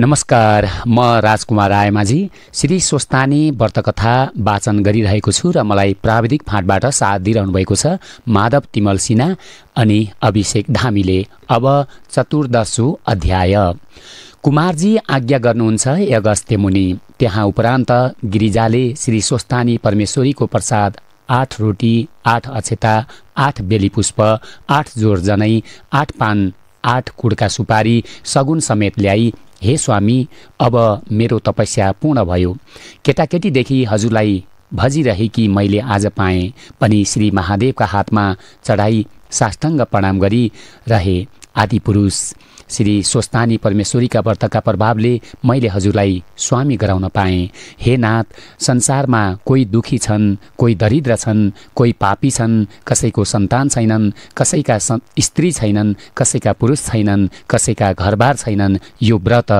नमस्कार म राजकुमार रायमाझी श्री स्वस्तानी व्रतकथा वाचन गरिरहेको छु र मलाई प्राविधिक फाँटबाट साथ दिइरहनु भएको छ माधव तिमल सिन्हा अनि अभिषेक धामीले अब चतुर्दशु अध्याय कुमारजी आज्ञा गर्नुहुन्छ अगस्त्य मुनि त्यहाँ उपरान्त गिरिजाले श्री स्वस्तानी परमेश्वरीको प्रसाद आठ रोटी आठ अक्षता आठ बेली पुष्प आठ जोर जनै आठ पान आठ कुडका सुपारी सगुन समेत ल्याई हे स्वामी अब मेरो तपस्या पूर्ण भयो केटाकेटीदेखि हजुरलाई कि मैले आज पाएँ पनि श्री महादेवका हातमा चढाई साष्टाङ्ग प्रणाम गरी रहे आदि पुरुष श्री स्वस्तानी परमेश्वरीका व्रतका प्रभावले मैले हजुरलाई स्वामी गराउन पाएँ हे नाथ संसारमा कोही दुखी छन् कोही दरिद्र छन् कोही पापी छन् कसैको सन्तान छैनन् कसैका स्त्री छैनन् कसैका पुरुष छैनन् कसैका घरबार छैनन् यो व्रत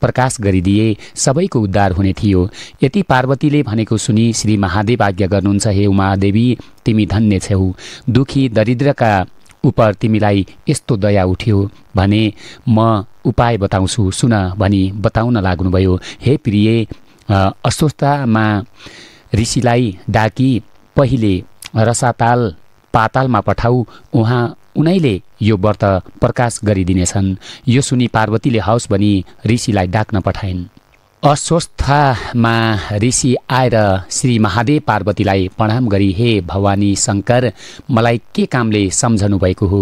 प्रकाश गरिदिए सबैको उद्धार हुने थियो यति पार्वतीले भनेको सुनि श्री महादेव आज्ञा गर्नुहुन्छ हे उमादेवी तिमी धन्य छेउ दुखी दरिद्रका उपर तिमीलाई यस्तो दया उठ्यो भने म उपाय बताउँछु सुन भनी बताउन लाग्नुभयो हे प्रिय अस्वस्थमा ऋषिलाई डाकी पहिले रसाताल पातालमा पठाऊ उहाँ उनैले यो व्रत प्रकाश गरिदिनेछन् यो सुनि पार्वतीले हाउस भनी ऋषिलाई डाक्न पठाइन् अस्वस्थमा ऋषि आएर श्री महादेव पार्वतीलाई प्रणाम गरी हे भवानी शङ्कर मलाई के कामले सम्झनु भएको हो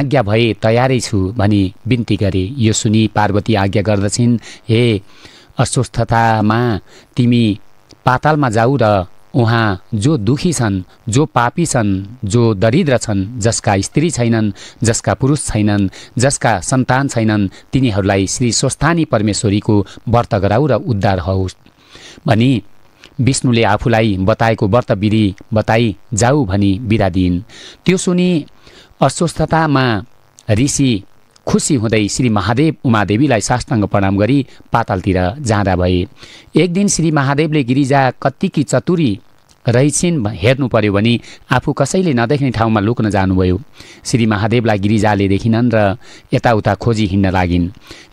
आज्ञा भए तयारै छु भनी बिन्ती गरे यो सुनि पार्वती आज्ञा गर्दछिन् हे अस्वस्थतामा तिमी पातालमा जाऊ र उहाँ जो दुखी छन् जो पापी छन् जो दरिद्र छन् जसका स्त्री छैनन् जसका पुरुष छैनन् जसका सन्तान छैनन् तिनीहरूलाई श्री स्वस्थानी परमेश्वरीको व्रत गराऊ र उद्धार होस् भनी विष्णुले आफूलाई बताएको व्रत विधि बताई जाऊ भनी बिदा दिइन् त्यो सुनि अस्वस्थतामा ऋषि खुसी हुँदै श्री महादेव उमादेवीलाई साष्टाङ्ग प्रणाम गरी पातालतिर जाँदा भए एक दिन श्री महादेवले गिरिजा कत्तिकी चतुरी रहेछिन् हेर्नु पर्यो भने आफू कसैले नदेख्ने ठाउँमा लुक्न जानुभयो श्री महादेवलाई गिरिजाले देखिनन् र यताउता खोजी हिँड्न लागिन्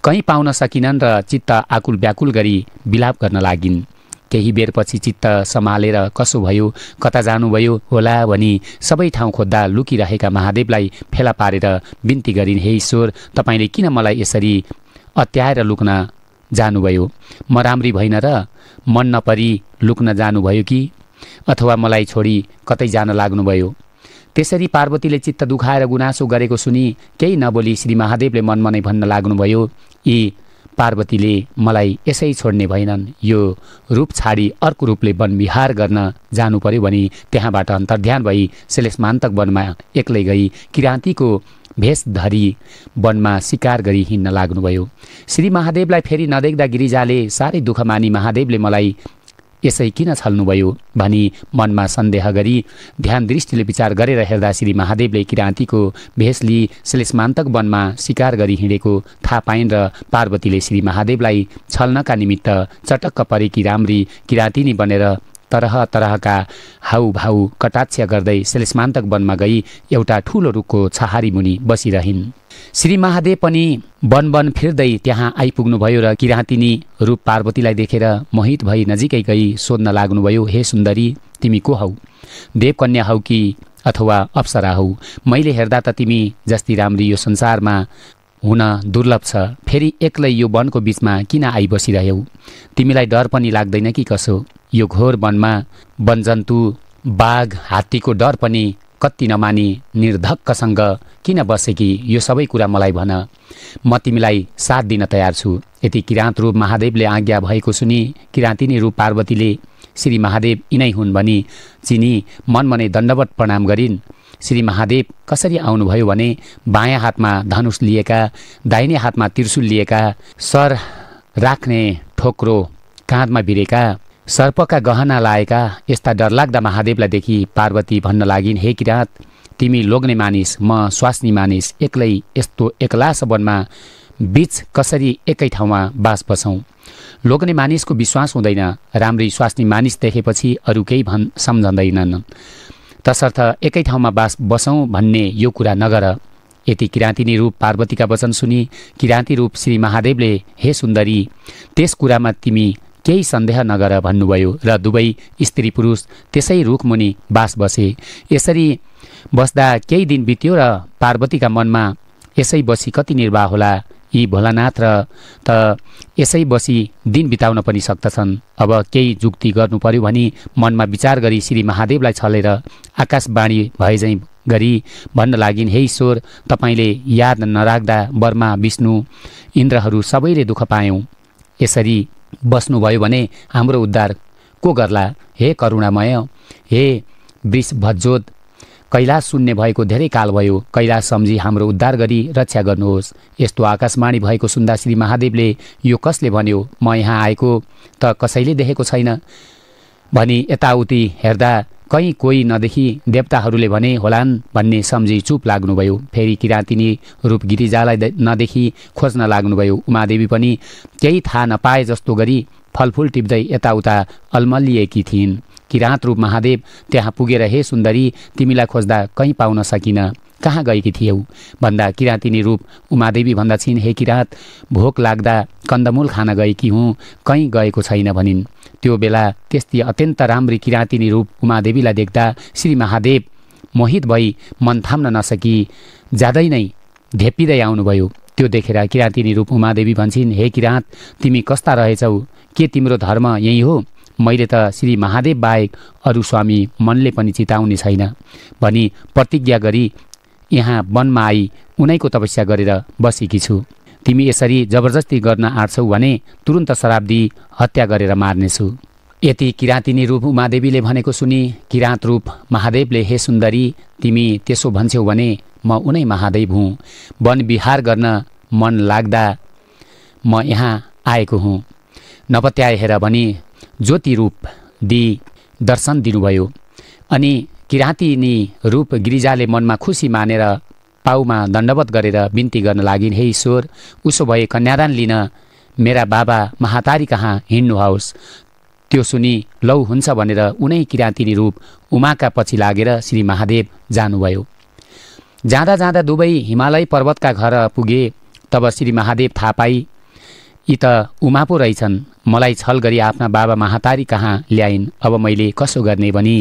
कहीँ पाउन सकिनन् र चित्त आकुल व्याकुल गरी बिलाप गर्न लागिन् केही बेरपछि चित्त सम्हालेर कसो भयो कता जानुभयो होला भनी सबै ठाउँ खोज्दा लुकिरहेका महादेवलाई फेला पारेर बिन्ती गरिन् हे ईश्वर तपाईँले किन मलाई यसरी अत्याएर लुक्न जानुभयो म राम्री भइन र मन नपरी लुक्न जानुभयो कि अथवा मलाई छोडी कतै जान लाग्नुभयो त्यसरी पार्वतीले चित्त दुखाएर गुनासो गरेको सुनि केही नबोली श्री महादेवले मनमनै भन्न लाग्नुभयो यी पार्वतीले मलाई यसै छोड्ने भएनन् यो रूप छाडी अर्को रूपले वनविहार गर्न जानु पर्यो भने त्यहाँबाट अन्तर्ध्यान भई शिलेषमान्तक वनमा एक्लै गई किराँतीको धरी वनमा शिकार गरी हिँड्न लाग्नुभयो श्री महादेवलाई फेरि नदेख्दा गिरिजाले साह्रै दुःख मानी महादेवले मलाई यसै किन छल्नुभयो भनी मनमा सन्देह गरी ध्यान दृष्टिले विचार गरेर हेर्दा श्री महादेवले किराँतीको भेष लिई श्लेषमान्तक वनमा शिकार गरी हिँडेको थाहा पाइन् र पार्वतीले श्री महादेवलाई छल्नका निमित्त चटक्क परेकी राम्री किराँतिनी बनेर तरह तरहका हाउभाउ कटाक्ष गर्दै श्लेष्मान्तक वनमा गई एउटा ठूलो रुखको छहारी मुनि बसिरहन् श्री महादेव पनि वन वन फिर्दै त्यहाँ आइपुग्नुभयो र किराँतिनी रूप पार्वतीलाई देखेर मोहित भई नजिकै गई सोध्न लाग्नुभयो हे सुन्दरी तिमी को हौ देवकन्या हौ कि अथवा अप्सरा हौ मैले हेर्दा त तिमी जस्ती राम्री यो संसारमा हुन दुर्लभ छ फेरि एक्लै यो वनको बिचमा किन आइबसिरह्यौ तिमीलाई डर पनि लाग्दैन कि कसो यो घोर वनमा वनजन्तु बाघ हात्तीको डर पनि कति नमानी निर्धक्कसँग किन बसेकी यो सबै कुरा मलाई भन म तिमीलाई साथ दिन तयार छु यति किराँत रूप महादेवले आज्ञा भएको सुनि किराँतिनी रूप पार्वतीले श्री महादेव यिनै हुन् भनी चिनी मनमने दण्डवट प्रणाम गरिन् श्री महादेव कसरी आउनुभयो भने बायाँ हातमा धनुष लिएका दाहिने हातमा त्रिशुल लिएका सर राख्ने ठोक्रो काँधमा भिरेका सर्पका गहना लाएका यस्ता डरलाग्दा महादेवलाई देखि पार्वती भन्न लागिन् हे किराँत तिमी लोग्ने मानिस म स्वास्नी मानिस एक्लै यस्तो एक्लास वनमा बीच कसरी एकै ठाउँमा बास बसौँ लोग्ने मानिसको विश्वास हुँदैन राम्री स्वास्नी मानिस देखेपछि अरू केही भन् सम्झँदैनन् तसर्थ एकै ठाउँमा बास बसौँ भन्ने यो कुरा नगर यति किराँतिनी रूप पार्वतीका वचन सुनि किराँती रूप श्री महादेवले हे सुन्दरी त्यस कुरामा तिमी केही सन्देह नगर भन्नुभयो र दुवै स्त्री पुरुष त्यसै रुखमुनि बास बसे यसरी बस्दा केही दिन बित्यो र पार्वतीका मनमा यसै बसी कति निर्वाह होला यी भोलानाथ र त यसै बसी दिन बिताउन पनि सक्दछन् अब केही जुक्ति गर्नु पर्यो भने मनमा विचार गरी श्री महादेवलाई छलेर आकाशवाणी भएझै गरी भन्न लागिन् हे ईश्वर तपाईँले याद नराख्दा बर्मा विष्णु इन्द्रहरू सबैले दुःख पायौँ यसरी बस्नुभयो भने हाम्रो उद्धार को गर्ला हे करुणामय हे भज्जोत कैलाश सुन्ने भएको धेरै काल भयो कैलाश सम्झी हाम्रो उद्धार गरी रक्षा गर्नुहोस् यस्तो आकाशवाणी भएको सुन्दा श्री महादेवले यो कसले भन्यो म यहाँ आएको त कसैले देखेको छैन भनी यताउति हेर्दा कहीँ कोही नदेखी देवताहरूले भने होलान् भन्ने सम्झी चुप लाग्नुभयो फेरि किराँतिनी रूप गिरिजालाई नदेखि खोज्न लाग्नुभयो उमादेवी पनि केही थाहा नपाए जस्तो गरी फलफुल टिप्दै यताउता अल्मलिएकी थिइन् किराँत रूप महादेव त्यहाँ पुगेर हे सुन्दरी तिमीलाई खोज्दा कहीँ पाउन सकिन कहाँ गएकी थियौ भन्दा किराँतिनी रूप उमादेवी छिन् हे किराँत भोक लाग्दा कन्दमूल खान गएकी हुँ कहीँ गएको छैन भनिन् त्यो बेला त्यस्ती अत्यन्त राम्री किराँतिनी रूप उमादेवीलाई देख्दा श्री महादेव मोहित भई मन थाम्न नसकी ज्यादै नै ढेप्पिँदै आउनुभयो त्यो देखेर किराँतिनी रूप उमादेवी भन्छन् हे किराँत तिमी कस्ता रहेछौ के तिम्रो धर्म यहीँ हो मैले त श्री महादेव बाहेक अरू स्वामी मनले पनि चिताउने छैन भनी प्रतिज्ञा गरी यहाँ वनमा आई उनैको तपस्या गरेर बसेकी छु तिमी यसरी जबरजस्ती गर्न आँट्छौ भने तुरुन्त दिई हत्या गरेर मार्नेछु यति किराँतिनी रूप उमादेवीले भनेको सुनि किराँत रूप महादेवले हे सुन्दरी तिमी त्यसो भन्छौ भने म उनै महादेव हुँ वन विहार गर्न मन लाग्दा म यहाँ आएको हुँ नपत्याएर भने ज्योति रूप दि दर्शन दिनुभयो अनि किराँतिनी रूप गिरिजाले मनमा खुसी मानेर पाउमा दण्डवत गरेर बिन्ती गर्न लागिन् हे ईश्वर उसो भए कन्यादान लिन मेरा बाबा महातारी कहाँ हिँड्नुहोस् त्यो सुनि लौ हुन्छ भनेर उनै किराँतिनी रूप उमाका पछि लागेर श्री महादेव जानुभयो जाँदा जाँदा दुवै हिमालय पर्वतका घर पुगे तब श्री महादेव थाहा पाई यी त उमा रहेछन् मलाई छल गरी आफ्ना बाबा महातारी कहाँ ल्याइन् अब मैले कसो गर्ने भनी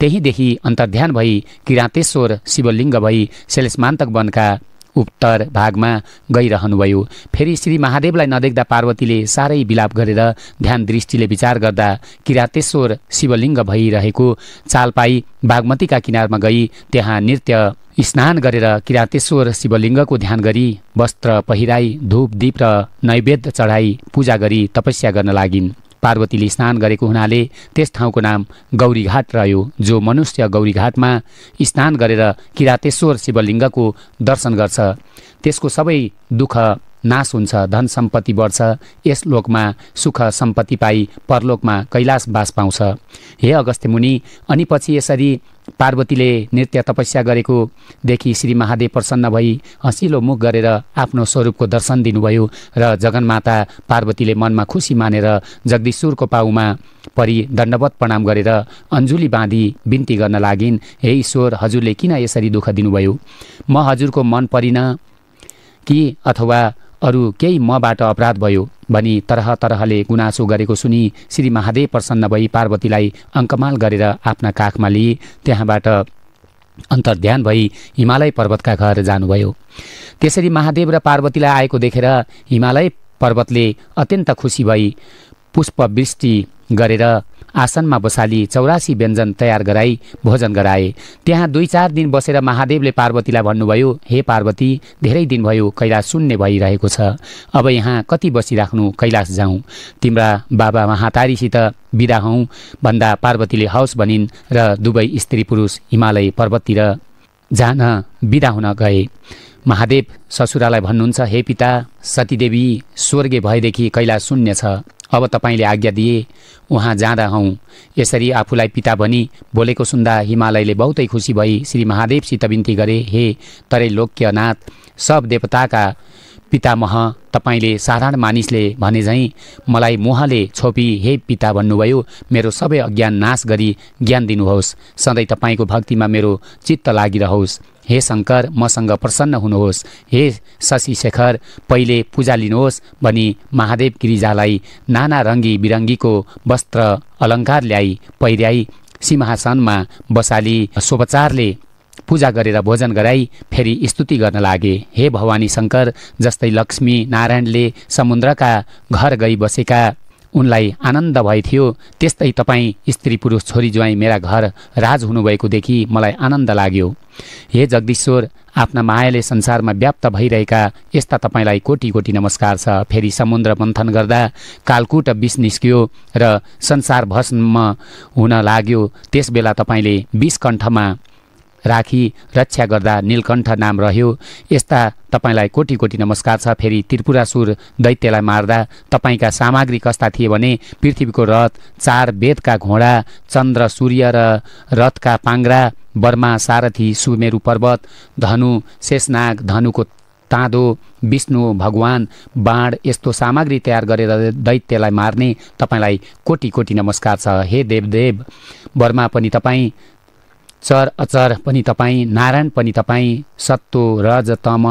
त्यहीँदेखि अन्तर्ध्यान भई किराँतेश्वर शिवलिङ्ग भई शेलेष्मान्तक वनका उत्तर भागमा गइरहनुभयो फेरि श्री महादेवलाई नदेख्दा पार्वतीले साह्रै विलाप गरेर ध्यान दृष्टिले विचार गर्दा किरातेश्वर शिवलिङ्ग भइरहेको चालपाई पाई बागमतीका किनारमा गई त्यहाँ नृत्य स्नान गरेर किरातेश्वर शिवलिङ्गको ध्यान गरी वस्त्र पहिराई धूप दीप र नैवेद्य चढाई पूजा गरी तपस्या गर्न लागिन् पार्वतीले स्नान गरेको हुनाले त्यस ठाउँको नाम गौरीघाट रह्यो जो मनुष्य गौरीघाटमा स्नान गरेर किरातेश्वर शिवलिङ्गको दर्शन गर्छ त्यसको सबै दुःख नाश हुन्छ धन सम्पत्ति बढ्छ यस लोकमा सुख सम्पत्ति पाई परलोकमा कैलाश बास पाउँछ हे अगस्त्य मुनि अनि पछि यसरी पार्वतीले नृत्य तपस्या गरेको देखि श्री महादेव प्रसन्न भई हँसिलो मुख गरेर आफ्नो स्वरूपको दर्शन दिनुभयो र जगन्माता पार्वतीले मनमा खुसी मानेर जगदीश्वरको पाउमा परि दण्डवत प्रणाम गरेर अन्जुली बाँधी बिन्ती गर्न लागिन् हे ईश्वर हजुरले किन यसरी दुःख दिनुभयो म हजुरको मन परिन कि अथवा अरू केही मबाट अपराध भयो भनी तरह तरहले गुनासो गरेको सुनि श्री महादेव प्रसन्न भई पार्वतीलाई अङ्कमाल गरेर आफ्ना काखमा लिए त्यहाँबाट अन्तर्ध्यान भई हिमालय पर्वतका घर जानुभयो त्यसरी महादेव र पार्वतीलाई आएको देखेर हिमालय पर्वतले अत्यन्त खुसी भई पुष्पवृष्टि गरेर आसनमा बसाली चौरासी व्यञ्जन तयार गराई भोजन गराए त्यहाँ दुई चार दिन बसेर महादेवले पार्वतीलाई भन्नुभयो हे पार्वती धेरै दिन भयो कैलाश शून्य भइरहेको छ अब यहाँ कति बसिराख्नु कैलाश जाउँ तिम्रा बाबा महातारीसित बिदा हौ भन्दा पार्वतीले हौस भनिन् र दुवै स्त्री पुरुष हिमालय पर्वततिर जान बिदा हुन गए महादेव ससुरालाई भन्नुहुन्छ हे पिता सतीदेवी स्वर्गे भएदेखि कैला शून्य छ अब तपाईँले आज्ञा दिए उहाँ जाँदा हौ यसरी आफूलाई पिता भनी बोलेको सुन्दा हिमालयले बहुतै खुसी भई श्री महादेवसित बिन्ती गरे हे तरै लोक्यनाथ सब देवताका पितामह तपाईँले साधारण मानिसले भने झैँ मलाई मोहले छोपी हे पिता भन्नुभयो मेरो सबै अज्ञान नाश गरी ज्ञान दिनुहोस् सधैँ तपाईँको भक्तिमा मेरो चित्त लागिरहोस् हे शङ्कर मसँग प्रसन्न हुनुहोस् हे शशि शेखर पहिले पूजा लिनुहोस् भनी महादेव गिरिजालाई नाना रङ्गी बिरङ्गीको वस्त्र अलङ्कार ल्याई पहिर्याई सिंहासनमा बसाली शोपचारले पूजा गरेर भोजन गराई फेरि स्तुति गर्न लागे हे भवानी शङ्कर जस्तै लक्ष्मी नारायणले समुद्रका घर गई बसेका उनलाई आनन्द भए थियो त्यस्तै तपाईँ स्त्री पुरुष छोरी ज्वाइँ मेरा घर राज देखि मलाई आनन्द लाग्यो हे जगदीश्वर आफ्ना मायाले संसारमा व्याप्त भइरहेका यस्ता तपाईँलाई कोटी कोटी नमस्कार छ फेरि समुद्र मन्थन गर्दा कालकुट विष निस्कियो र संसार भस्म हुन लाग्यो त्यस बेला तपाईँले विष कण्ठमा राखी रक्षा गर्दा नीलकण्ठ नाम रह्यो यस्ता तपाईँलाई कोटी कोटी नमस्कार छ फेरि त्रिपुरासुर दैत्यलाई मार्दा तपाईँका सामग्री कस्ता थिए भने पृथ्वीको रथ चार वेदका घोडा चन्द्र सूर्य र रथका पाङ्रा बर्मा सारथी सुमेरु पर्वत धनु शेषनाग धनुको ताँदो विष्णु भगवान् बाण यस्तो सामग्री तयार गरेर दैत्यलाई मार्ने तपाईँलाई कोटी कोटी नमस्कार छ हे देवदेव बर्मा पनि तपाईँ चर अचर पनि तपाईँ नारायण पनि तपाईँ सत्तो रज तम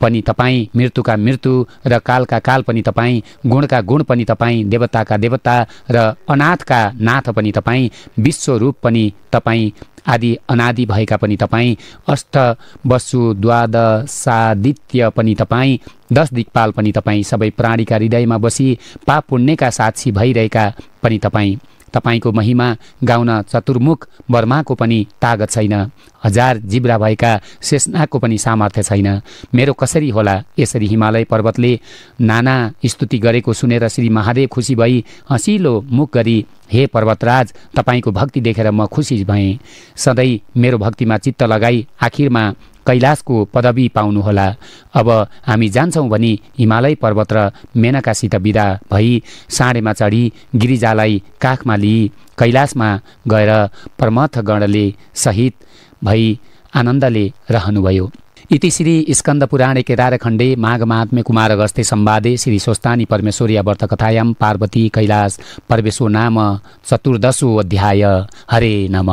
पनि तपाईँ मृत्युका मृत्यु र कालका काल पनि तपाईँ गुणका गुण पनि तपाईँ देवताका देवता र अनाथका नाथ पनि तपाईँ विश्वरूप पनि तपाईँ आदि अनादि भएका पनि तपाईँ अष्ट वसु द्वादशादित्य पनि तपाईँ दश दिक्पाल पनि तपाईँ सबै प्राणीका हृदयमा बसी पाप पुण्यका साक्षी भइरहेका पनि तपाईँ तपाईँको महिमा गाउन चतुर्मुख वर्माको पनि तागत छैन हजार जिब्रा भएका शेषनागको पनि सामर्थ्य छैन मेरो कसरी होला यसरी हिमालय पर्वतले नाना स्तुति गरेको सुनेर श्री महादेव खुसी भई हँसिलो मुख गरी हे पर्वतराज तपाईँको भक्ति देखेर म खुसी भएँ सधैँ मेरो भक्तिमा चित्त लगाई आखिरमा कैलाशको पदवी पाउनुहोला अब हामी जान्छौँ भने हिमालय पर्वत र मेनकासित विदा भई साँडेमा चढी गिरिजालाई काखमा लिई कैलाशमा गएर गणले सहित भई आनन्दले रहनुभयो इति श्री स्कन्दपुराणे केदारखण्डे महात्मे कुमार अगस्ते सम्वादे श्री स्वस्तानी परमेश्वरी वर्तकथायाम पार्वती कैलाश परमेश्वर नाम चतुर्दशो अध्याय हरे नम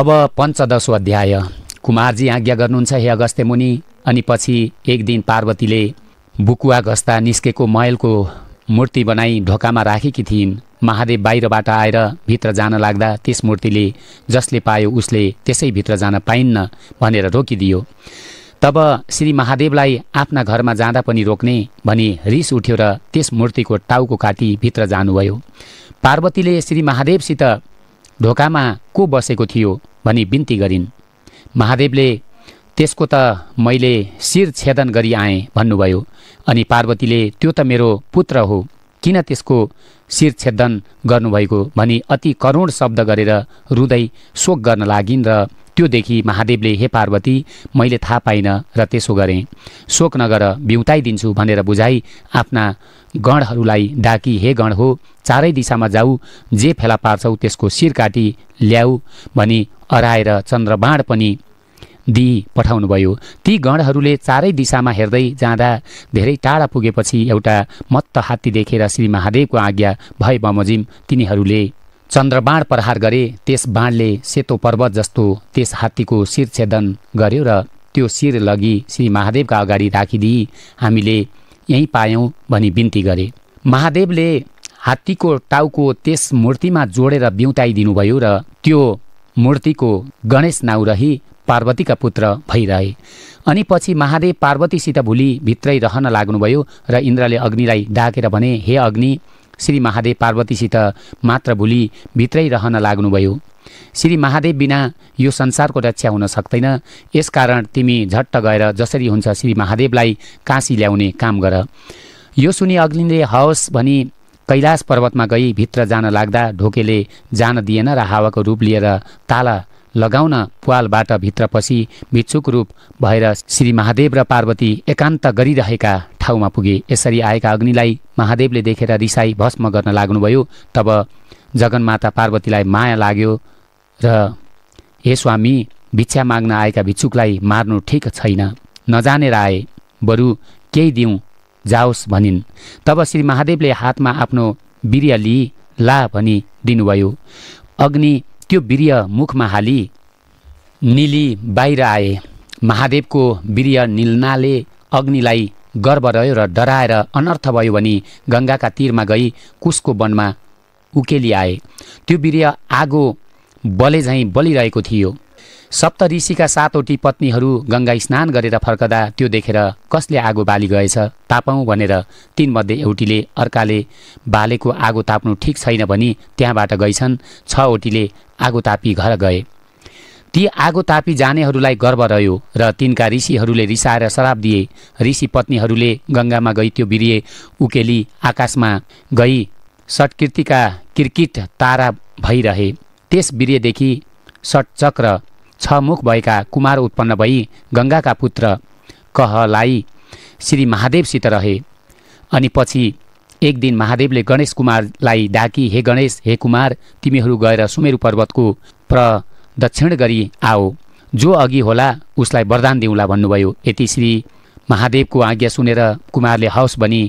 अब पञ्चदशो अध्याय कुमारजी आज्ञा गर्नुहुन्छ हे अगस्त्य मुनि अनि पछि एक दिन पार्वतीले बुकुवा घस्ता निस्केको मैलको मूर्ति बनाई ढोकामा राखेकी थिइन् महादेव बाहिरबाट आएर भित्र जान लाग्दा त्यस मूर्तिले जसले पायो उसले त्यसै भित्र जान पाइन्न भनेर रोकिदियो तब श्री महादेवलाई आफ्ना घरमा जाँदा पनि रोक्ने भनी रिस उठ्यो र त्यस मूर्तिको टाउको काटी भित्र जानुभयो पार्वतीले श्री महादेवसित ढोकामा को बसेको थियो भनी बिन्ती गरिन् महादेवले त्यसको त मैले शिर छेदन गरी आएँ भन्नुभयो अनि पार्वतीले त्यो त मेरो पुत्र हो किन त्यसको शिर छेदन गर्नुभएको भनी अति करुण शब्द गरेर रुँदै शोक गर्न लागिन् र त्योदेखि महादेवले हे पार्वती मैले थाहा पाइनँ र त्यसो गरेँ शोक नगर बिउताइदिन्छु भनेर बुझाई आफ्ना गणहरूलाई डाकी हे गण हो चारै दिशामा जाऊ जे फेला पार्छौ त्यसको शिर काटी ल्याऊ भनी अराएर चन्द्रबाण पनि दिई पठाउनुभयो ती गणहरूले चारै दिशामा हेर्दै जाँदा धेरै टाढा पुगेपछि एउटा मत्त हात्ती देखेर श्री महादेवको आज्ञा भए बमोजिम तिनीहरूले चन्द्रबाण प्रहार गरे त्यस बाणले सेतो पर्वत जस्तो त्यस हात्तीको शिर छेदन गर्यो र त्यो शिर लगी श्री महादेवका अगाडि राखिदिई हामीले यहीँ पायौँ भनी बिन्ती गरे महादेवले हात्तीको टाउको त्यस मूर्तिमा जोडेर बिउताइदिनुभयो र त्यो मूर्तिको गणेश नाउँ रही पार्वतीका पुत्र भइरहे अनि पछि महादेव पार्वतीसित भुली भित्रै रहन लाग्नुभयो र इन्द्रले अग्निलाई डाकेर भने हे अग्नि श्री महादेव पार्वतीसित मात्र भुली भित्रै रहन लाग्नुभयो श्री महादेव बिना यो संसारको रक्षा हुन सक्दैन यसकारण तिमी झट्ट गएर जसरी हुन्छ श्री महादेवलाई काँसी ल्याउने काम गर यो सुनि अग्निले हवस् भनी कैलाश पर्वतमा गई भित्र जान लाग्दा ढोकेले जान दिएन र हावाको रूप लिएर ताला लगाउन पुवालबाट भित्र पछि भिक्षुक रूप भएर श्री महादेव र पार्वती एकान्त गरिरहेका ठाउँमा पुगे यसरी आएका अग्निलाई महादेवले देखेर रिसाई भस्म गर्न लाग्नुभयो तब जगन्माता पार्वतीलाई माया लाग्यो र हे स्वामी भिक्षा माग्न आएका भिक्षुकलाई मार्नु ठिक छैन नजानेर आए बरु केही दिउँ जाओस् भनिन् तब श्री महादेवले हातमा आफ्नो बिरिया लिई ला भनी दिनुभयो अग्नि त्यो वीर्य मुखमा हाली निली बाहिर आए महादेवको वीर्य निल्नाले अग्निलाई गर्व रह्यो र डराएर अनर्थ भयो भने गङ्गाका तीरमा गई कुसको वनमा उकेली आए त्यो वीर्य आगो बले झैँ बलिरहेको थियो सप्त ऋषिका सातवटी पत्नीहरू गङ्गा स्नान गरेर फर्कदा त्यो देखेर कसले आगो बाली गएछ तापौँ भनेर तिनमध्ये एउटीले अर्काले बालेको आगो ताप्नु ठिक छैन भनी त्यहाँबाट गएछन् छवटीले आगो तापी घर गए ती आगो तापी जानेहरूलाई गर्व रह्यो र तिनका ऋषिहरूले रिसाएर शराब दिए ऋषि पत्नीहरूले गङ्गामा गई त्यो बिरिए उकेली आकाशमा गई सटकीर्तिका किर्किट तारा भइरहे त्यस बिरेदेखि सटचक्र छ मुख भएका कुमार उत्पन्न भई गङ्गाका पुत्र कहलाई श्री महादेवसित रहे अनि पछि एक दिन महादेवले गणेश कुमारलाई डाकी हे गणेश हे कुमार तिमीहरू गएर सुमेरु पर्वतको प्रदक्षिण गरी आओ जो अघि होला उसलाई वरदान दिउँला भन्नुभयो यति श्री महादेवको आज्ञा सुनेर कुमारले हौस भनी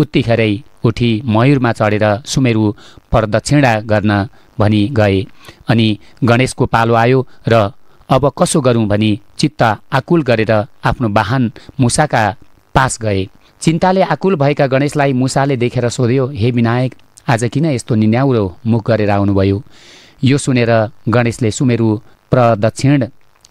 उत्तिखेरै उठी मयुरमा चढेर सुमेरु प्रदक्षिणा गर्न भनी गए अनि गणेशको पालो आयो र अब कसो गरौँ भनी चित्त आकुल गरेर आफ्नो वाहन मुसाका पास गए चिन्ताले आकुल भएका गणेशलाई मुसाले देखेर सोध्यो हे विनायक आज किन यस्तो निन्याउरो मुख गरेर आउनुभयो यो सुनेर गणेशले सुमेरु प्रदक्षिण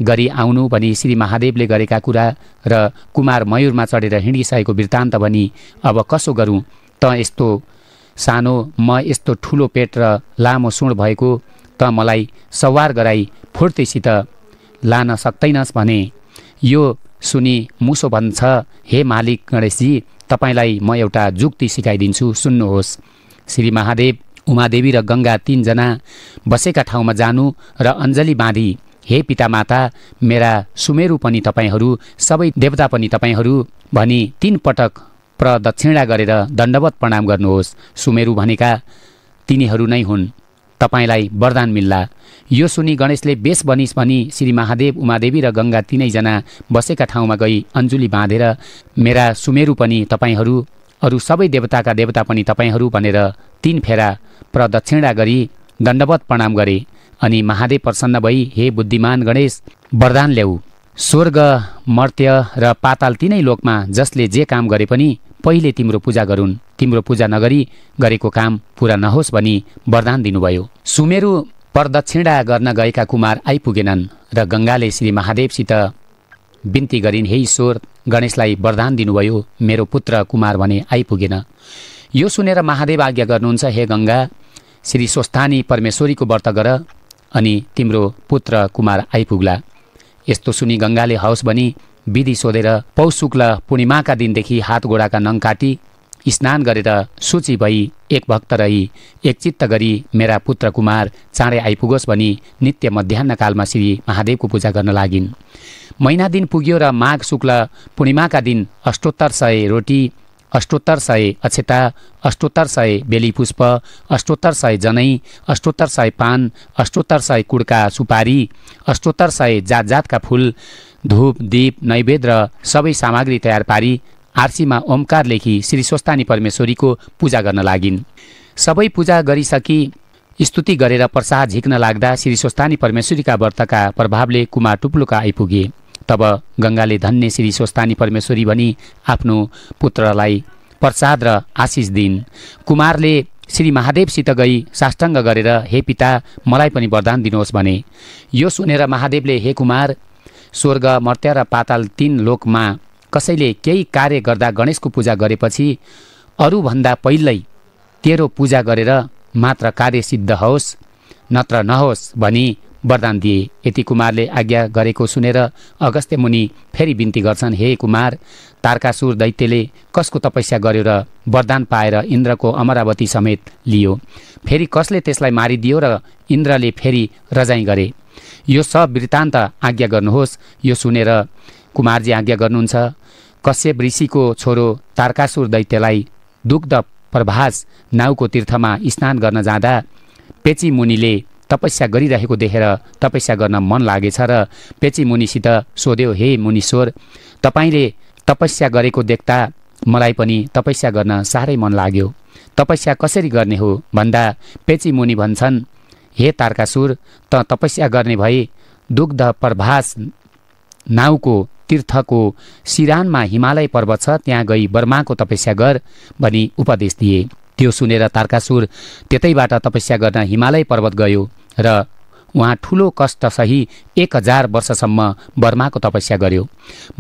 गरी आउनु भनी श्री महादेवले गरेका कुरा र कुमार मयूरमा चढेर हिँडिसकेको वृत्तान्त भनी अब कसो गरौँ त यस्तो सानो म यस्तो ठुलो पेट र लामो सुँड भएको त मलाई सवार गराई फुर्तीसित लान सक्दैनस् भने यो सुनि मुसो भन्छ हे मालिक गणेशजी तपाईँलाई म एउटा जुक्ति सिकाइदिन्छु सुन्नुहोस् श्री महादेव उमादेवी र गङ्गा तिनजना बसेका ठाउँमा जानु र अञ्जली बाँधी हे पितामाता मेरा सुमेरु पनि तपाईँहरू सबै देवता पनि तपाईँहरू भनी तिन पटक प्रदक्षिणा गरेर दण्डवत प्रणाम गर्नुहोस् सुमेरु भनेका तिनीहरू नै हुन् तपाईँलाई वरदान मिल्ला यो सुनि गणेशले बेस बनिस भनी श्री महादेव उमादेवी र गङ्गा तिनैजना बसेका ठाउँमा गई अञ्जुली बाँधेर मेरा सुमेरु पनि तपाईँहरू अरू सबै देवताका देवता पनि तपाईँहरू भनेर तिन फेरा प्रदक्षिणा गरी दण्डवत प्रणाम गरे अनि महादेव प्रसन्न भई हे बुद्धिमान गणेश वरदान ल्याऊ स्वर्ग मर्त्य र पाताल तिनै लोकमा जसले जे काम गरे पनि पहिले तिम्रो पूजा गरून् तिम्रो पूजा नगरी गरेको काम पुरा नहोस् भनी वरदान दिनुभयो सुमेरु प्रदक्षिणा गर्न गएका कुमार आइपुगेनन् र गङ्गाले श्री महादेवसित बिन्ती गरिन् हे ईश्वर गणेशलाई वरदान दिनुभयो मेरो पुत्र कुमार भने आइपुगेन यो सुनेर महादेव आज्ञा गर्नुहुन्छ हे गङ्गा श्री स्वस्थानी परमेश्वरीको व्रत गर अनि तिम्रो पुत्र कुमार आइपुग्ला यस्तो सुनि गङ्गाले हाउस भनी विधि सोधेर पौष शुक्ल पूर्णिमाका दिनदेखि हात गोडाका नङ काटी स्नान गरेर सूची भई एक भक्त रही एक चित्त गरी मेरा पुत्र कुमार चाँडै आइपुगोस् भनी नित्य मध्याहकालमा श्री महादेवको पूजा गर्न लागिन् महिना दिन पुग्यो र माघ शुक्ल पूर्णिमाका दिन अष्टोत्तर सय रोटी अष्टोत्तर सय अक्षता अष्टोत्तर सय बेलीपुष्प अष्टोत्तर सय जनै अष्टोत्तर सय पान अष्टोत्तर सय कुडका सुपारी अष्टोत्तर सय जात जातका फुल धूप दीप नैवेद र सबै सामग्री तयार पारी आरसीमा ओमकार लेखी श्री स्वस्तानी परमेश्वरीको पूजा गर्न लागिन् सबै पूजा गरिसकी स्तुति गरेर प्रसाद झिक्न लाग्दा श्री स्वस्तानी परमेश्वरीका व्रतका प्रभावले कुमार टुप्लुका आइपुगे तब गङ्गाले धन्य श्री स्वस्तानी परमेश्वरी भनी आफ्नो पुत्रलाई प्रसाद र आशिष दिन कुमारले श्री महादेवसित गई साष्टाङ्ग गरेर हे पिता मलाई पनि वरदान दिनुहोस् भने यो सुनेर महादेवले हे कुमार स्वर्ग मर्त्य र पाताल तीन लोकमा कसैले केही कार्य गर्दा गणेशको पूजा गरेपछि अरूभन्दा पहिल्यै तेरो पूजा गरेर मात्र कार्य सिद्ध होस् नत्र नहोस् भनी वरदान दिए यति कुमारले आज्ञा गरेको सुनेर अगस्त्य मुनि फेरि बिन्ती गर्छन् हे कुमार तारकासुर दैत्यले कसको तपस्या गर्यो र वरदान पाएर इन्द्रको अमरावती समेत लियो फेरि कसले त्यसलाई मारिदियो र इन्द्रले फेरि रजाइ गरे यो सब वृत्तान्त आज्ञा गर्नुहोस् यो सुनेर कुमारजी आज्ञा गर्नुहुन्छ कश्यप ऋषिको छोरो तारकासुर दैत्यलाई दुग्ध प्रभास नाउको तीर्थमा स्नान गर्न जाँदा पेची मुनिले तपस्या गरिरहेको देखेर तपस्या गर्न मन लागेछ र पेची मुनिसित सोध्यो हे मुनीश्वर तपाईँले तपस्या गरेको देख्दा मलाई पनि तपस्या गर्न साह्रै मन लाग्यो तपस्या कसरी गर्ने हो भन्दा पेची मुनि भन्छन् हे तारकासुर त तपस्या गर्ने भए दुग्ध प्रभास नाउको तीर्थको सिरानमा हिमालय पर्वत छ त्यहाँ गई बर्माको तपस्या गर भनी उपदेश दिए त्यो सुनेर तारकासुर त्यतैबाट तपस्या गर्न हिमालय पर्वत गयो र उहाँ ठुलो कष्ट सही एक हजार वर्षसम्म बर्माको तपस्या गर्यो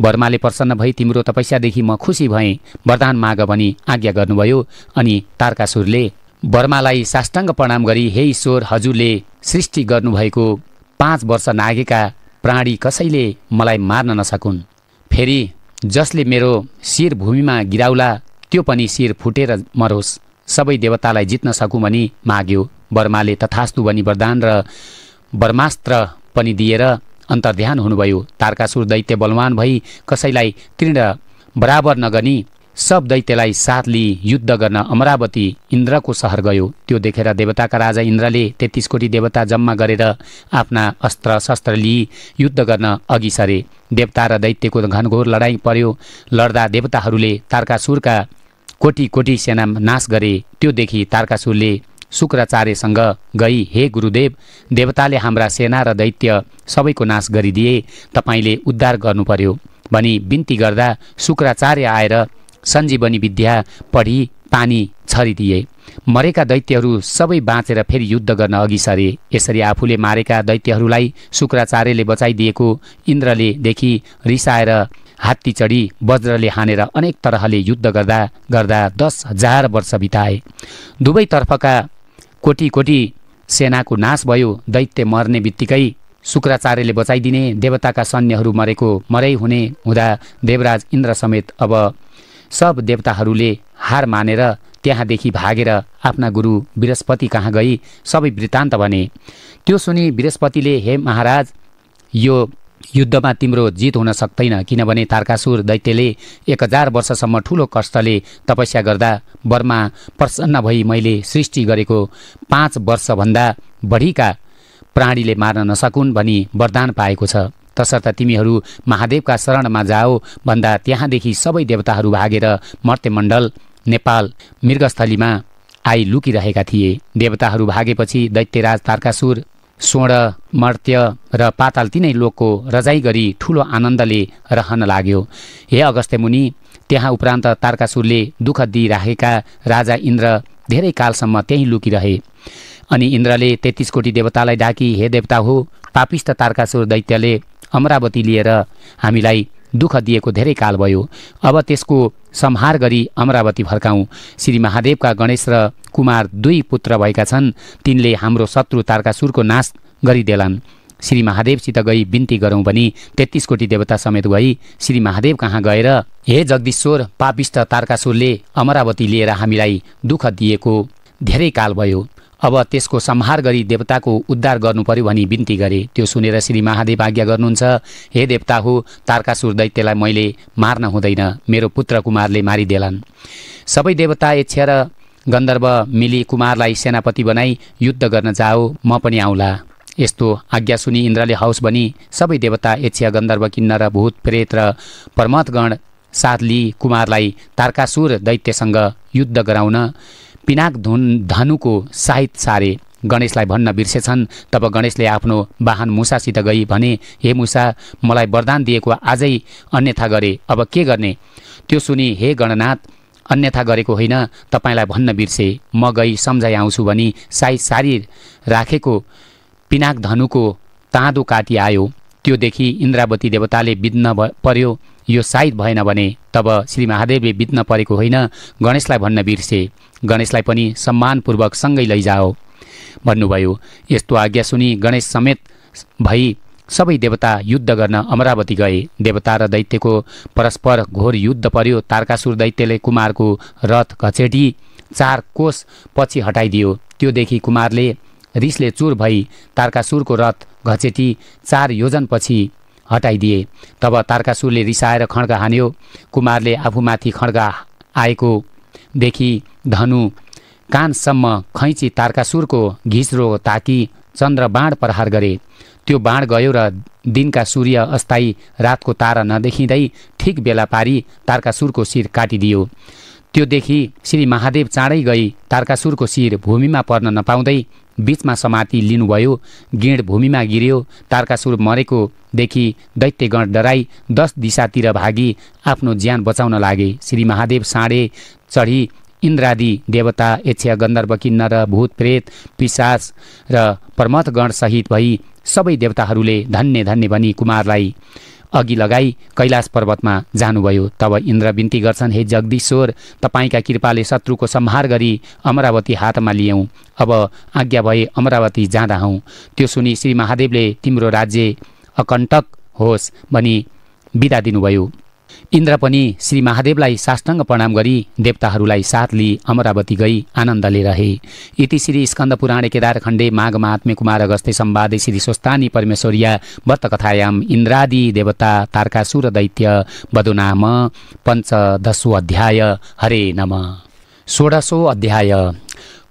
बर्माले प्रसन्न भई तिम्रो तपस्यादेखि म खुसी भएँ वरदान माग भनी आज्ञा गर्नुभयो अनि तारकासुरले बर्मालाई साष्टाङ्ग प्रणाम गरी हे ईश्वर हजुरले सृष्टि गर्नुभएको पाँच वर्ष नागेका प्राणी कसैले मलाई मार्न नसकुन् फेरि जसले मेरो शिर भूमिमा गिराउला त्यो पनि शिर फुटेर मरोस् सबै देवतालाई जित्न सकुँ भनी माग्यो बर्माले तथास्तु भनी वरदान र बर्मास्त्र पनि दिएर अन्तर्ध्यान हुनुभयो तारकासुर दैत्य बलवान भई कसैलाई तीर्ण बराबर नगनी सब दैत्यलाई साथ लिई युद्ध गर्न अमरावती इन्द्रको सहर गयो त्यो देखेर देवताका राजा इन्द्रले तेत्तिस कोटी देवता जम्मा गरेर आफ्ना अस्त्र शस्त्र लिई युद्ध गर्न अघि सरे देवता र दैत्यको घनघोर लडाइँ पर्यो लड्दा देवताहरूले तारकासुरका कोटी कोटी सेना नाश गरे त्योदेखि तारकासुरले शुक्राचार्यसँग गई हे गुरुदेव देवताले हाम्रा सेना र दैत्य सबैको नाश गरिदिए तपाईँले उद्धार गर्नु पर्यो भनी बिन्ती गर्दा शुक्राचार्य आएर सञ्जीवनी विद्या पढी पानी छरिदिए मरेका दैत्यहरू सबै बाँचेर फेरि युद्ध गर्न अघि सरे यसरी आफूले मारेका दैत्यहरूलाई शुक्राचार्यले बचाइदिएको इन्द्रले देखि रिसाएर हात्ती चढी वज्रले हानेर अनेक तरहले युद्ध गर्दा गर्दा दस हजार वर्ष बिताए दुवैतर्फका कोटी कोटी सेनाको नाश भयो दैत्य मर्ने बित्तिकै शुक्राचार्यले बचाइदिने देवताका सैन्यहरू मरेको मरै हुने हुँदा देवराज इन्द्र समेत अब सब देवताहरूले हार मानेर त्यहाँदेखि भागेर आफ्ना गुरु बृहस्पति कहाँ गई सबै वृत्तान्त भने त्यो सुनि बृहस्पतिले हे महाराज यो युद्धमा तिम्रो जित हुन सक्दैन किनभने तारकासुर दैत्यले एक हजार वर्षसम्म ठुलो कष्टले तपस्या गर्दा वर्मा प्रसन्न भई मैले सृष्टि गरेको पाँच वर्षभन्दा बढीका प्राणीले मार्न नसकुन् भनी वरदान पाएको छ तसर्थ तिमीहरू महादेवका शरणमा जाओ भन्दा त्यहाँदेखि सबै देवताहरू भागेर मर्त्यमण्डल नेपाल मृगस्थलीमा आई लुकिरहेका थिए देवताहरू भागेपछि दैत्यराज तारकासुर स्वर्ण मर्त्य र पाताल तिनै लोकको रजाइ गरी ठुलो आनन्दले रहन लाग्यो हे अगस्त्य मुनि त्यहाँ उपरान्त तारकासुरले दुःख दिइराखेका राजा इन्द्र धेरै कालसम्म त्यहीँ लुकिरहे अनि इन्द्रले तेत्तिस कोटी देवतालाई डाकी हे देवता हो पापिष्ट तारकासुर दैत्यले अमरावती लिएर हामीलाई दुःख दिएको धेरै काल भयो अब त्यसको संहार गरी अमरावती फर्काउँ श्री महादेवका गणेश र कुमार दुई पुत्र भएका छन् तिनले हाम्रो शत्रु तारकासुरको नाश गरिदेलान् श्री महादेवसित गई बिन्ती गरौँ भनी तेत्तिस कोटी देवता समेत गई श्री महादेव कहाँ गएर हे जगदीश्वर पापिष्ट तारकासुरले अमरावती लिएर हामीलाई दुःख दिएको धेरै काल भयो अब त्यसको संहार गरी देवताको उद्धार गर्नु पर्यो भनी बिन्ती गरे त्यो सुनेर श्री महादेव आज्ञा गर्नुहुन्छ हे देवता हो तारकासुर दैत्यलाई मैले मार्न हुँदैन मेरो पुत्र कुमारले मारिदेलान् सबै देवता र गन्धर्व मिली कुमारलाई सेनापति बनाई युद्ध गर्न जाओ म पनि आउँला यस्तो आज्ञा सुनि इन्द्रले हाउस भनी सबै देवता एछिया गन्धर्व किन्नर भूत प्रेत र परमतगण साथ लिई कुमारलाई तारकासुर दैत्यसँग युद्ध गराउन पिनाक धुन धनुको साहित सारे गणेशलाई भन्न बिर्सेछन् तब गणेशले आफ्नो वाहन मुसासित गई भने हे मुसा मलाई वरदान दिएको आजै अन्यथा गरे अब के गर्ने त्यो सुनि हे गणनाथ अन्यथा गरेको होइन तपाईँलाई भन्न बिर्से म गई सम्झाइ आउँछु भनी साई सारी राखेको पिनाक धनुको ताँदो काटी आयो त्योदेखि इन्द्रावती देवताले बित्न पर्यो यो साइत भएन भने तब श्री महादेवले बित्न परेको होइन गणेशलाई भन्न बिर्से गणेशलाई पनि सम्मानपूर्वक सँगै लैजाओ भन्नुभयो यस्तो आज्ञा सुनि गणेश समेत भई सबै देवता युद्ध गर्न अमरावती गए देवता र दैत्यको परस्पर घोर युद्ध पर्यो तारकासुर दैत्यले कुमारको रथ घचेटी चार कोष पछि हटाइदियो त्योदेखि कुमारले रिसले चुर भई तारकासुरको रथ घचेटी चार योजनपछि हटाइदिए तब तारकासुरले रिसाएर खड्गा हान्यो कुमारले आफूमाथि आएको देखि धनु कानसम्म खैँची तारकासुरको घिच्रो ताकी चन्द्र बाँड प्रहार गरे त्यो बाँड गयो र दिनका सूर्य अस्थायी रातको तारा नदेखिँदै ठिक बेला पारी तारकासुरको शिर काटिदियो त्योदेखि श्री महादेव चाँडै गई तारकासुरको शिर भूमिमा पर्न नपाउँदै बीचमा समाति लिनुभयो गेड भूमिमा गिर्यो तारकासुर मरेकोदेखि दैत्यगण डराई दस दिशातिर भागी आफ्नो ज्यान बचाउन लागे श्री महादेव साँडे चढी इन्द्रादि देवता यक्ष गन्धर्व किन्नर भूत प्रेत पिसास र प्रमथगणसहित भई सबै देवताहरूले धन्य धन्य भनी कुमारलाई अघि लगाई कैलाश पर्वतमा जानुभयो तब इन्द्र बिन्ती गर्छन् हे जगदीश्वर तपाईँका कृपाले शत्रुको संहार गरी अमरावती हातमा लियौँ अब आज्ञा भए अमरावती जाँदा हौ त्यो सुनि श्री महादेवले तिम्रो राज्य अकण्टक होस् भनी बिदा दिनुभयो इन्द्र पनि श्री महादेवलाई साष्टाङ्ग प्रणाम गरी देवताहरूलाई साथ लिई अमरावती गई आनन्दले रहे यति श्री स्कन्द पुराणे केदारखण्डे माघ महात्मे कुमार अगस्ते सम्वादे श्री स्वस्तानी परमेश्वर्या व्रतकथायाम इन्द्रादि देवता तारकासुर दैत्य बदुनाम पञ्चदशो अध्याय हरे नम सोडसो अध्याय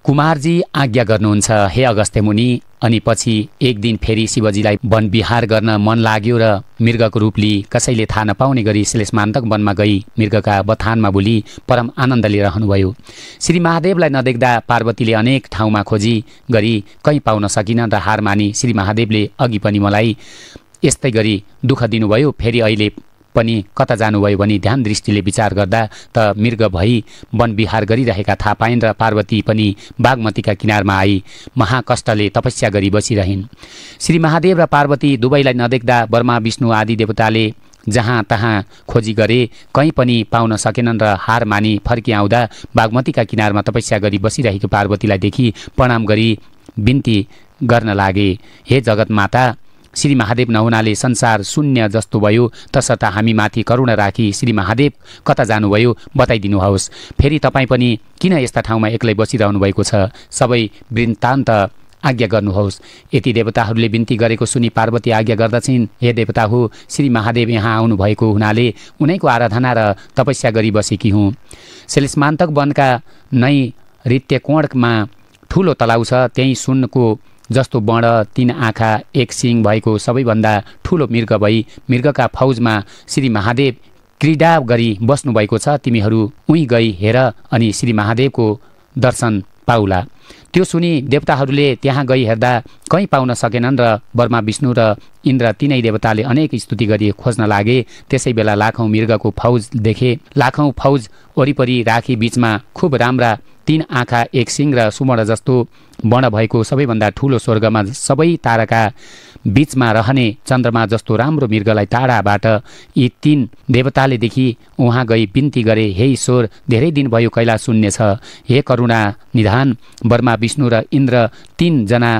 कुमारजी आज्ञा गर्नुहुन्छ हे अगस्त्य मुनि अनि पछि एक दिन फेरि शिवजीलाई वनविहार गर्न मन लाग्यो र मृगको रूप लिई कसैले थाहा नपाउने गरी श्लेषमान्तक वनमा गई मृगका बथानमा भुली परम आनन्द लिएर रहनुभयो श्री महादेवलाई नदेख्दा पार्वतीले अनेक ठाउँमा खोजी गरी कहीँ पाउन सकिन र हार मानी श्री महादेवले अघि पनि मलाई यस्तै गरी दुःख दिनुभयो फेरि अहिले पनि कता जानुभयो भने ध्यान दृष्टिले विचार गर्दा त मृग भई वनविहार गरिरहेका थाहा पाइन् र पार्वती पनि बागमतीका किनारमा आई महाकष्टले तपस्या गरी बसिरहन् श्री महादेव र पार्वती दुवैलाई नदेख्दा वर्मा विष्णु आदि देवताले जहाँ तहाँ खोजी गरे कहीँ पनि पाउन सकेनन् र हार मानि फर्किआउँदा बागमतीका किनारमा तपस्या गरी बसिरहेको पार्वतीलाई देखि प्रणाम गरी बिन्ती गर्न लागे हे जगत माता श्री महादेव नहुनाले संसार शून्य जस्तो भयो तसर्थ हामी माथि करुणा राखी श्री महादेव कता जानुभयो बताइदिनुहोस् फेरि तपाईँ पनि किन यस्ता ठाउँमा एक्लै बसिरहनु भएको छ सबै वृन्तान्त आज्ञा गर्नुहोस् यति देवताहरूले बिन्ती गरेको सुनि पार्वती आज्ञा गर्दछिन् हे देवता हो श्री महादेव यहाँ आउनुभएको हुनाले उनैको आराधना र तपस्या गरी बसेकी हुँ शेलिस्मान्तक वनका नै रित्यकोणमा ठुलो तलाउ छ त्यहीँ सुनको जस्तो बण तीन आँखा एक सिङ भएको सबैभन्दा ठुलो मृग भई मृगका फौजमा श्री महादेव क्रीडा गरी बस्नुभएको छ तिमीहरू उहीँ गई हेर अनि श्री महादेवको दर्शन पाउला त्यो सुनि देवताहरूले त्यहाँ गई हेर्दा कहीँ पाउन सकेनन् र वर्मा विष्णु र इन्द्र तिनै देवताले अनेक स्तुति गरी खोज्न लागे त्यसै बेला लाखौँ मृगको फौज देखे लाखौँ फौज वरिपरि राखी बिचमा खुब राम्रा तीन आँखा एक सिङ र सुवर्ण जस्तो वर्ण भएको सबैभन्दा ठुलो स्वर्गमा सबै ताराका बीचमा रहने चन्द्रमा जस्तो राम्रो मृगलाई टाढाबाट यी तीन देवताले देखि उहाँ गई बिन्ती गरे हे ईश्वर धेरै दिन भयो कैला शून्य छ हे करुणा निधान वर्मा विष्णु र इन्द्र तिनजना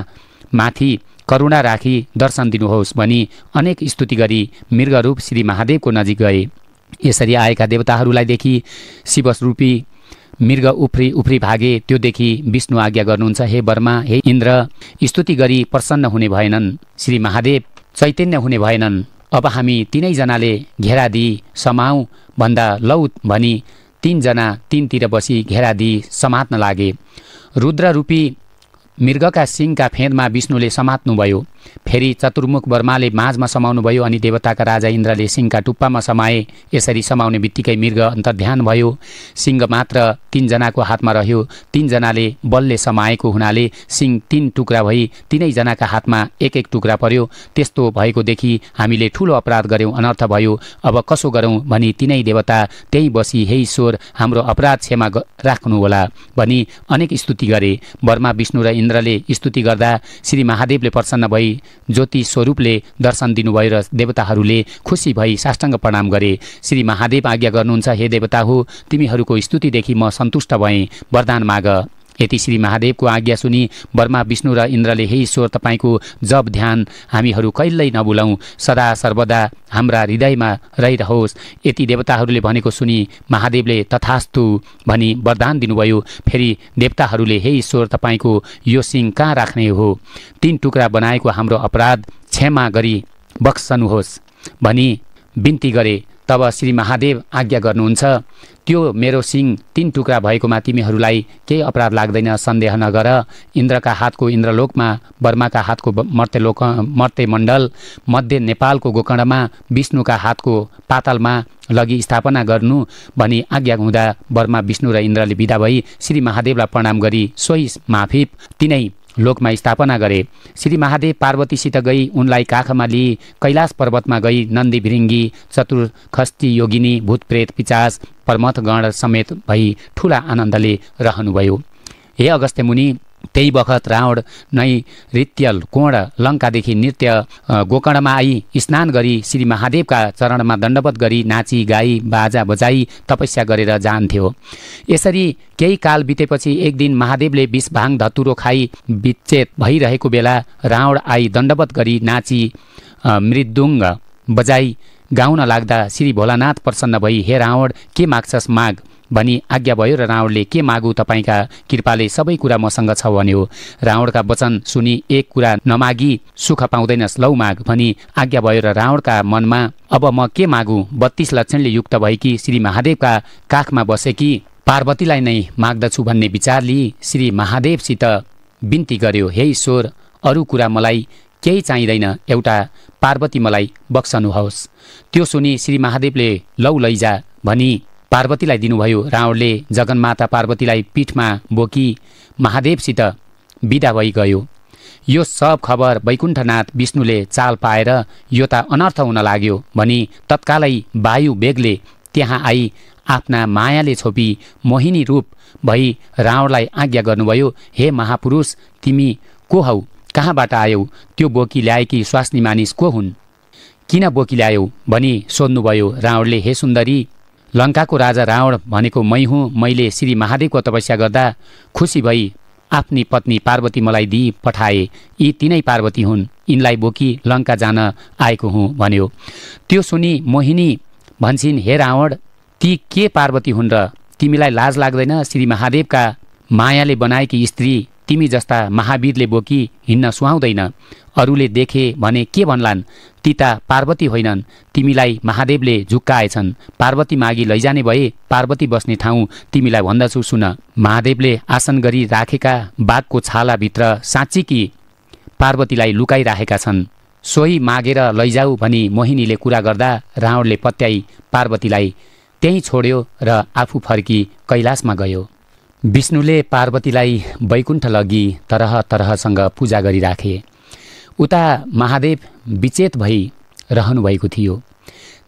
माथि करुणा राखी दर्शन दिनुहोस् भनी अनेक स्तुति गरी मृगरूप श्री महादेवको नजिक गए यसरी आएका देवताहरूलाई देखि शिवस्वरूपी मृग उफ्री उफ्री भागे त्योदेखि विष्णु आज्ञा गर्नुहुन्छ हे वर्मा हे इन्द्र स्तुति गरी प्रसन्न हुने भएनन् श्री महादेव चैतन्य हुने भएनन् अब हामी तिनैजनाले घेरा दिई समाऊ भन्दा लौ भनी तिनजना तिनतिर बसी घेरा दिई समात्न लागे रुद्र रूपी मृगका सिंहका फेदमा विष्णुले समात्नुभयो फेरि चतुर्मुख वर्माले माझमा समाउनु भयो अनि देवताका राजा इन्द्रले सिंहका टुप्पामा समाए यसरी समाउने बित्तिकै मृग अन्तर्ध्यान भयो सिंह मात्र तिनजनाको हातमा रह्यो तिनजनाले बलले समाएको हुनाले सिंह तीन टुक्रा भई तिनैजनाका हातमा एक एक टुक्रा पर्यो त्यस्तो भएको देखि हामीले ठुलो अपराध गऱ्यौँ अनर्थ भयो अब कसो गरौँ भनी तिनै देवता त्यहीँ बसी हे ईश्वर हाम्रो अपराध क्षमा राख्नुहोला भनी अनेक स्तुति गरे वर्मा विष्णु र इन्द्रले स्तुति गर्दा श्री महादेवले प्रसन्न भई ज्योति ज्योति स्वरूपले दर्शन दिनुभयो र देवताहरूले खुसी भई साष्टाङ्ग प्रणाम गरे श्री महादेव आज्ञा गर्नुहुन्छ हे देवता हो तिमीहरूको स्तुतिदेखि म सन्तुष्ट भएँ वरदान माग यति श्री महादेवको आज्ञा सुनि बर्मा विष्णु र इन्द्रले हे ईश्वर तपाईँको जप ध्यान हामीहरू कहिल्यै नबुलाउँ सदा सर्वदा हाम्रा हृदयमा रहिरहोस् यति देवताहरूले भनेको सुनि महादेवले तथास्तु भनी वरदान दिनुभयो फेरि देवताहरूले हे ईश्वर तपाईँको यो सिंह कहाँ राख्ने हो तीन टुक्रा बनाएको हाम्रो अपराध क्षमा गरी बक्सनुहोस् भनी बिन्ती गरे तब श्री महादेव आज्ञा गर्नुहुन्छ त्यो मेरो सिंह तिन टुक्रा भएकोमा तिमीहरूलाई केही अपराध लाग्दैन सन्देह नगर इन्द्रका हातको इन्द्रलोकमा वर्माका हातको मर्त्यलोक मर्त्यमण्डल मध्य नेपालको गोकर्णमा विष्णुका हातको पातालमा लगी स्थापना गर्नु भनी आज्ञा हुँदा वर्मा विष्णु र इन्द्रले विदा भई श्री महादेवलाई प्रणाम गरी सोही माफिप तिनै लोकमा स्थापना गरे श्री महादेव पार्वतीसित गई उनलाई काखमा लिई कैलाश पर्वतमा गई नन्दी भिरिङ्गी चतुर्खस्ती योगिनी भूतप्रेत पिचास पर्मथगण समेत भई ठुला आनन्दले रहनुभयो हे अगस्त्य मुनि त्यही बखत रावण नै रित्य कोण लङ्कादेखि नृत्य गोकर्णमा आई स्नान गरी श्री महादेवका चरणमा दण्डवत गरी नाची गाई बाजा बजाई तपस्या गरेर जान्थ्यो यसरी केही काल बितेपछि एक दिन महादेवले विषभाङ धतुरो खाई विच्छेद भइरहेको बेला रावण आई दण्डवत गरी नाची मृदुङ्ग बजाई गाउन लाग्दा श्री भोलानाथ प्रसन्न भई हे रावण के माग्छस् माग भनी आज्ञा भयो र रावणले के मागु तपाईँका कृपाले सबै कुरा मसँग छ भन्यो रावणका वचन सुनि एक कुरा नमागी सुख पाउँदैनस् लौ माग भनी आज्ञा भयो र रावणका मनमा अब म के मागु बत्तीस लक्षणले युक्त भएकी श्री महादेवका काखमा बसेकी पार्वतीलाई नै माग्दछु भन्ने विचार लिई श्री महादेवसित बिन्ती गर्यो हे ईश्वर अरू कुरा मलाई केही चाहिँदैन एउटा पार्वती मलाई बक्सनुहोस् त्यो सुनि श्री महादेवले लौ लैजा भनी पार्वतीलाई दिनुभयो रावणले जगन्माता पार्वतीलाई पीठमा बोकी महादेवसित विदा भई गयो यो सब खबर वैकुण्ठनाथ विष्णुले चाल पाएर यो त अनर्थ हुन लाग्यो भनी तत्कालै वायु बेगले त्यहाँ आई आफ्ना मायाले छोपी मोहिनी रूप भई रावणलाई आज्ञा गर्नुभयो हे महापुरुष तिमी को हौ कहाँबाट आयौ त्यो बोकी ल्याएकी स्वास्नी मानिस को हुन् किन बोकी ल्यायौ भनी सोध्नुभयो रावणले हे सुन्दरी लङ्काको राजा रावण भनेको मै हुँ मैले श्री महादेवको तपस्या गर्दा खुसी भई आफ्नी पत्नी पार्वती मलाई दिई पठाए यी तिनै पार्वती हुन् यिनलाई बोकी लङ्का जान आएको हुँ भन्यो त्यो सुनि मोहिनी भन्छन् हे रावण ती के पार्वती हुन् र तिमीलाई लाज लाग्दैन श्री महादेवका मायाले बनाएकी स्त्री तिमी जस्ता महावीरले बोकी हिँड्न सुहाउँदैन अरूले देखे भने के भन्लान् तिता पार्वती होइनन् तिमीलाई महादेवले झुक्काएछन् पार्वती मागी लैजाने भए पार्वती बस्ने ठाउँ तिमीलाई भन्दछु सुन महादेवले आसन गरी राखेका बाघको छालाभित्र साँच्ची कि पार्वतीलाई लुकाइराखेका छन् सोही मागेर लैजाऊ भनी मोहिनीले कुरा गर्दा रावणले पत्याई पार्वतीलाई त्यहीँ छोड्यो र आफू फर्की कैलाशमा गयो विष्णुले पार्वतीलाई वैकुण्ठ लगी तरह तरहसँग पूजा गरिराखे उता महादेव विचेत भई रहनुभएको थियो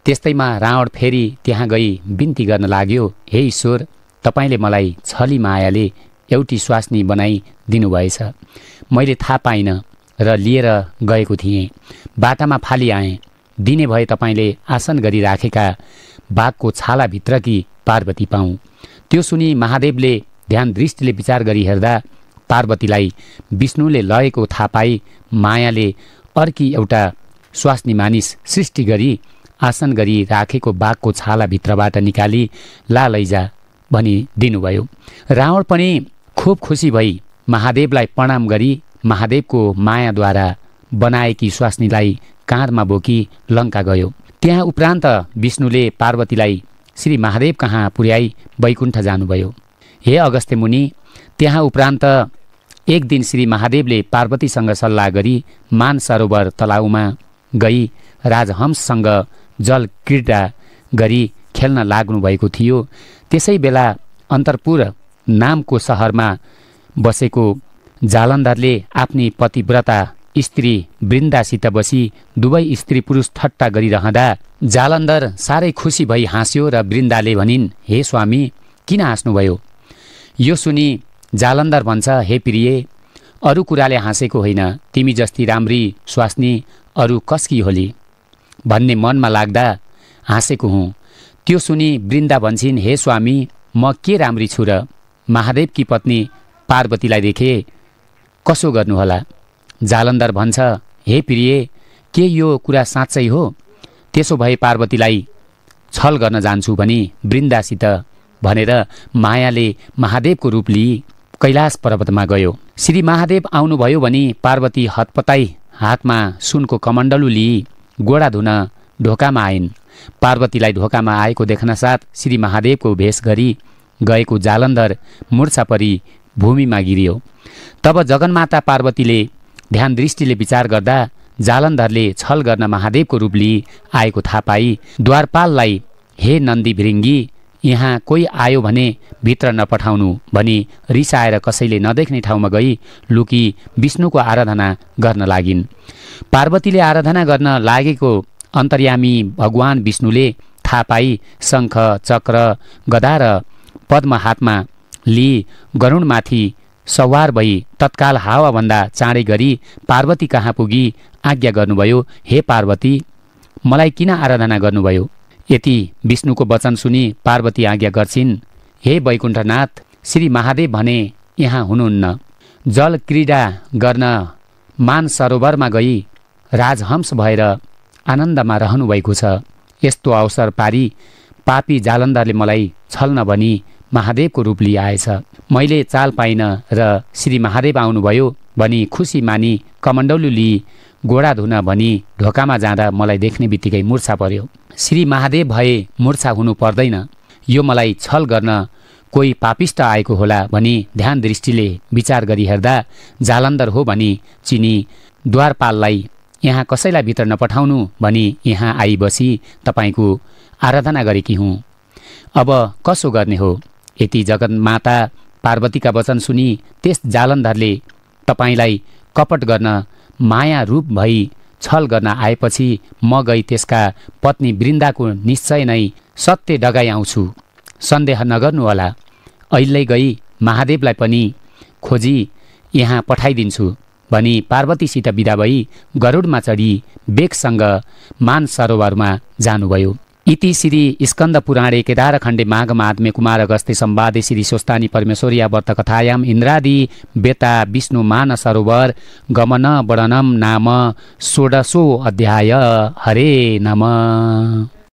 त्यस्तैमा रावण फेरि त्यहाँ गई बिन्ती गर्न लाग्यो हे ईश्वर तपाईँले मलाई छली मायाले एउटी स्वास्नी बनाई भएछ मैले थाहा पाइनँ र लिएर गएको थिएँ बाटामा फाली आएँ दिने भए तपाईँले आसन गरिराखेका बाघको छालाभित्र कि पार्वती पाऊँ त्यो सुनि महादेवले ध्यान दृष्टिले विचार गरी हेर्दा पार्वतीलाई विष्णुले लएको थाहा पाई मायाले अर्की एउटा स्वास्नी मानिस सृष्टि गरी आसन गरी राखेको बाघको छालाभित्रबाट निकाली ला लैजा भनी दिनुभयो रावण पनि खुब खुसी भई महादेवलाई प्रणाम गरी महादेवको मायाद्वारा बनाएकी स्वास्नीलाई काँधमा बोकी लङ्का गयो त्यहाँ उपरान्त विष्णुले पार्वतीलाई श्री महादेव कहाँ पुर्याई वैकुण्ठ जानुभयो हे अगस्त्य मुनि त्यहाँ उपरान्त एक दिन श्री महादेवले पार्वतीसँग सल्लाह गरी मान सरोवर तलाउमा गई राजहंससँग जल क्रीडा गरी खेल्न लाग्नुभएको थियो त्यसै बेला अन्तरपुर नामको सहरमा बसेको जालन्धरले आफ्नी पतिव्रता स्त्री वृन्दासित बसी दुवै स्त्री पुरुष ठट्टा गरिरहँदा जालन्धर साह्रै खुसी भई हाँस्यो र वृन्दाले भनिन् हे स्वामी किन हाँस्नुभयो यो सुनि जालन्दर भन्छ हे प्रिय अरू कुराले हाँसेको होइन तिमी जस्ती राम्री स्वास्नी अरू कस्की होली भन्ने मनमा लाग्दा हाँसेको हुँ त्यो सुनि वृन्दा भन्छन् हे स्वामी म के राम्री छु र महादेवकी पत्नी पार्वतीलाई देखे कसो गर्नुहोला जालन्दर भन्छ हे प्रिय के यो कुरा साँच्चै हो त्यसो भए पार्वतीलाई छल गर्न जान्छु भनी वृन्दासित भनेर मायाले महादेवको रूप लिई कैलाश पर्वतमा गयो श्री महादेव आउनुभयो भने पार्वती हतपताई हातमा सुनको कमण्डलु लिई गोडा धुन ढोकामा आइन् पार्वतीलाई ढोकामा आएको देख्नसाथ श्री महादेवको भेष गरी गएको जालन्धर मुर्छा परि भूमिमा गिरियो तब जगन्माता पार्वतीले ध्यान दृष्टिले विचार गर्दा जालन्धरले छल गर्न महादेवको रूप लिई आएको थाहा पाई द्वारपाललाई हे नन्दी भृङ्गी यहाँ कोही आयो भने भित्र नपठाउनु भनी रिसाएर कसैले नदेख्ने ठाउँमा गई लुकी विष्णुको आराधना गर्न लागिन् पार्वतीले आराधना गर्न लागेको अन्तर्यामी भगवान विष्णुले थाहा पाई शङ्ख चक्र गदा र पद्म हातमा लिई गरुणमाथि सवार भई तत्काल हावाभन्दा चाँडै गरी पार्वती कहाँ पुगी आज्ञा गर्नुभयो हे पार्वती मलाई किन आराधना गर्नुभयो यति विष्णुको वचन सुनि पार्वती आज्ञा गर्छिन् हे वैकुण्ठनाथ श्री महादेव भने यहाँ हुनुहुन्न जल क्रीडा गर्न मान सरोवरमा गई राजहंस भएर आनन्दमा रहनुभएको छ यस्तो अवसर पारी पापी जालन्धरले मलाई छल्न भनी महादेवको रूप लिई मैले चाल पाइनँ र श्री महादेव आउनुभयो भनी खुसी मानी कमण्डौली लिई घोडा धुन भनी ढोकामा जाँदा मलाई देख्ने बित्तिकै मुर्छा पर्यो श्री महादेव भए मूर्छा हुनु पर्दैन यो मलाई छल गर्न कोही पापिष्ट आएको होला भनी ध्यान दृष्टिले विचार गरी हेर्दा जालन्धर हो भनी चिनी द्वारपाललाई यहाँ कसैलाई भित्र नपठाउनु भनी यहाँ आइबसी तपाईँको आराधना गरेकी हुँ अब कसो गर्ने हो यति जगन्माता पार्वतीका वचन सुनि त्यस जालन्धरले तपाईँलाई कपट गर्न माया रूप भई छल गर्न आएपछि म गई त्यसका पत्नी वृन्दाको निश्चय नै सत्य डगाइ आउँछु सन्देह नगर्नुहोला अहिल्यै गई महादेवलाई पनि खोजी यहाँ पठाइदिन्छु भनी पार्वतीसित बिदा भई गरुडमा चढी बेगसँग मान सरोवरमा जानुभयो इति श्री स्कन्द पुराणे खण्डे माघमात्मे कुमार अगस्ते सम्वादे श्री स्वस्तानी परमेश्वरीया कथायाम इन्द्रादि बेता विष्णु मान सरोवर गमन वर्णनम नाम षोडशो अध्याय हरे नम